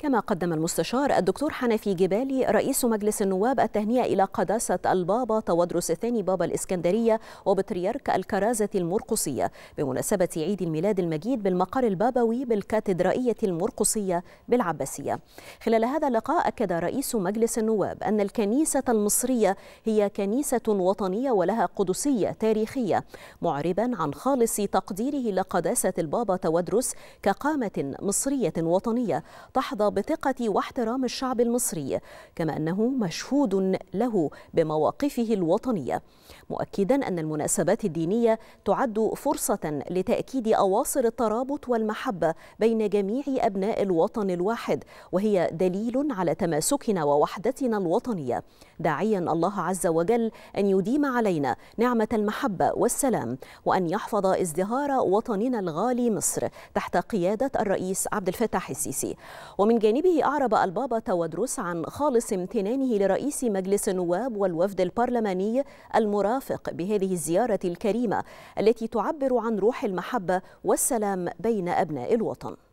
كما قدم المستشار الدكتور حنفي جبالي رئيس مجلس النواب التهنئة إلى قداسة البابا تودرس الثاني بابا الإسكندرية وبطريرك الكرازة المرقصية بمناسبة عيد الميلاد المجيد بالمقر البابوي بالكاتدرائية المرقصية بالعباسية خلال هذا اللقاء أكد رئيس مجلس النواب أن الكنيسة المصرية هي كنيسة وطنية ولها قدسية تاريخية معربا عن خالص تقديره لقداسة البابا تودرس كقامة مصرية وطنية تحظى بثقة واحترام الشعب المصري كما أنه مشهود له بمواقفه الوطنية مؤكدا أن المناسبات الدينية تعد فرصة لتأكيد أواصر الترابط والمحبة بين جميع أبناء الوطن الواحد وهي دليل على تماسكنا ووحدتنا الوطنية داعيا الله عز وجل أن يديم علينا نعمة المحبة والسلام وأن يحفظ ازدهار وطننا الغالي مصر تحت قيادة الرئيس عبد الفتاح السيسي ومن جانبه أعرب البابا تودروس عن خالص امتنانه لرئيس مجلس النواب والوفد البرلماني المرافق بهذه الزيارة الكريمة التي تعبر عن روح المحبة والسلام بين أبناء الوطن